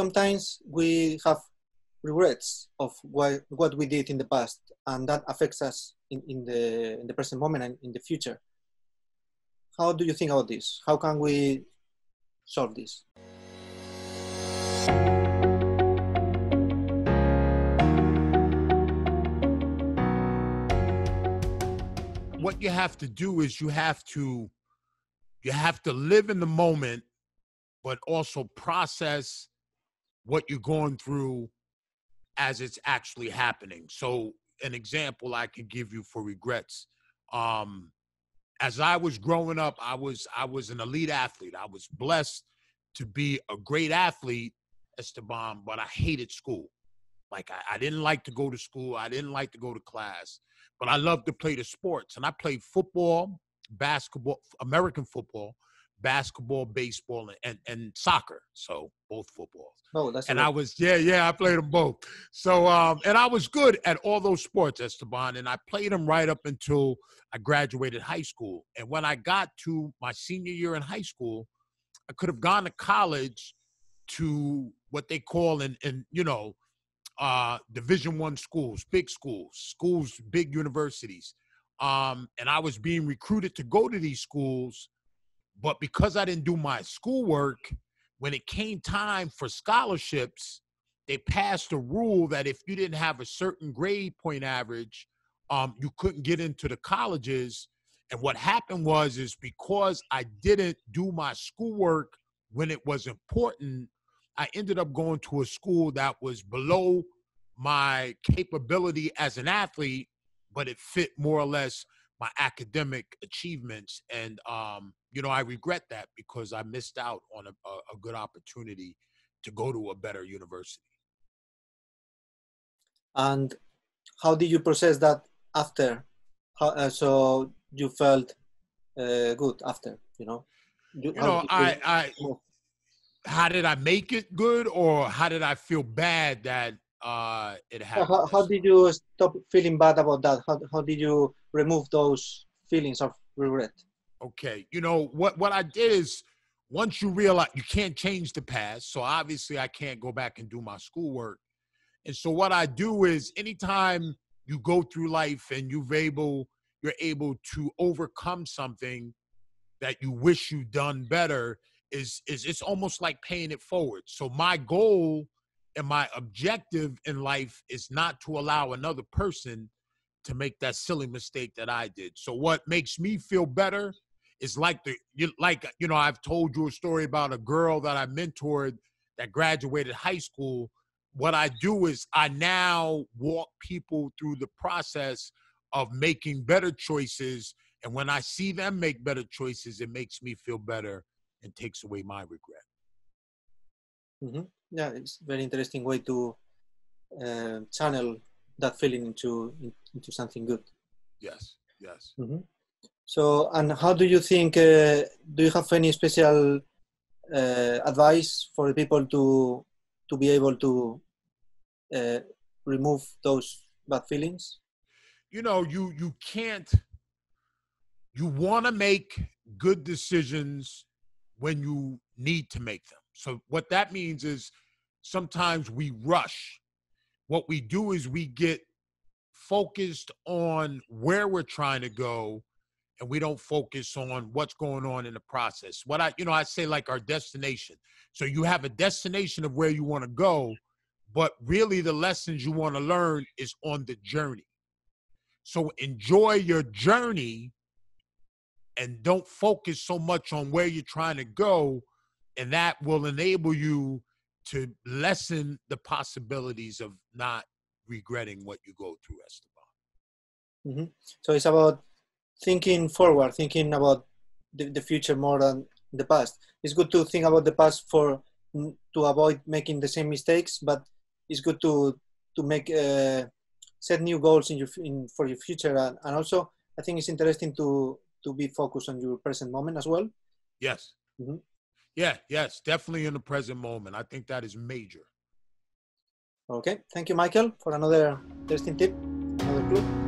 sometimes we have regrets of what, what we did in the past and that affects us in, in, the, in the present moment and in the future. How do you think about this? How can we solve this? What you have to do is you have to you have to live in the moment but also process what you're going through as it's actually happening. So, an example I can give you for regrets. Um, as I was growing up, I was I was an elite athlete. I was blessed to be a great athlete, Esteban, but I hated school. Like I, I didn't like to go to school. I didn't like to go to class, but I loved to play the sports, and I played football, basketball, American football basketball, baseball, and and soccer. So both footballs. Oh, that's and I was yeah yeah I played them both. So um, and I was good at all those sports, Esteban, and I played them right up until I graduated high school. And when I got to my senior year in high school, I could have gone to college to what they call in in you know uh, Division One schools, big schools, schools, big universities. Um, and I was being recruited to go to these schools but because I didn't do my schoolwork, when it came time for scholarships, they passed a rule that if you didn't have a certain grade point average, um, you couldn't get into the colleges. And what happened was, is because I didn't do my schoolwork when it was important, I ended up going to a school that was below my capability as an athlete, but it fit more or less my academic achievements and um, you know i regret that because i missed out on a, a good opportunity to go to a better university and how did you process that after how, uh, so you felt uh, good after you know you, you know I, I how did i make it good or how did i feel bad that uh, it happened. How, how, did you stop feeling bad about that? How, how did you remove those feelings of regret? Okay, you know what what I did is once you realize you can't change the past, so obviously I can't go back and do my schoolwork. And so what I do is anytime you go through life and you've able you're able to overcome something that you wish you done better is is it's almost like paying it forward. So my goal and my objective in life is not to allow another person to make that silly mistake that I did. So what makes me feel better is like the you, like you know I've told you a story about a girl that I mentored that graduated high school. What I do is I now walk people through the process of making better choices and when I see them make better choices it makes me feel better and takes away my regret. Mm -hmm. Yeah, it's very interesting way to uh, channel that feeling into into something good. Yes. Yes. Mm -hmm. So, and how do you think? Uh, do you have any special uh, advice for people to to be able to uh, remove those bad feelings? You know, you you can't. You want to make good decisions when you need to make them. So what that means is sometimes we rush. What we do is we get focused on where we're trying to go and we don't focus on what's going on in the process. What I, you know, I say like our destination. So you have a destination of where you want to go, but really the lessons you want to learn is on the journey. So enjoy your journey and don't focus so much on where you're trying to go and that will enable you to lessen the possibilities of not regretting what you go through, Esteban. Mm-hmm. So it's about thinking forward, thinking about the, the future more than the past. It's good to think about the past for to avoid making the same mistakes, but it's good to to make uh, set new goals in your in for your future, and, and also I think it's interesting to to be focused on your present moment as well. Yes. Mm-hmm. Yeah, yes, definitely in the present moment. I think that is major. Okay, thank you, Michael, for another interesting tip, another clue.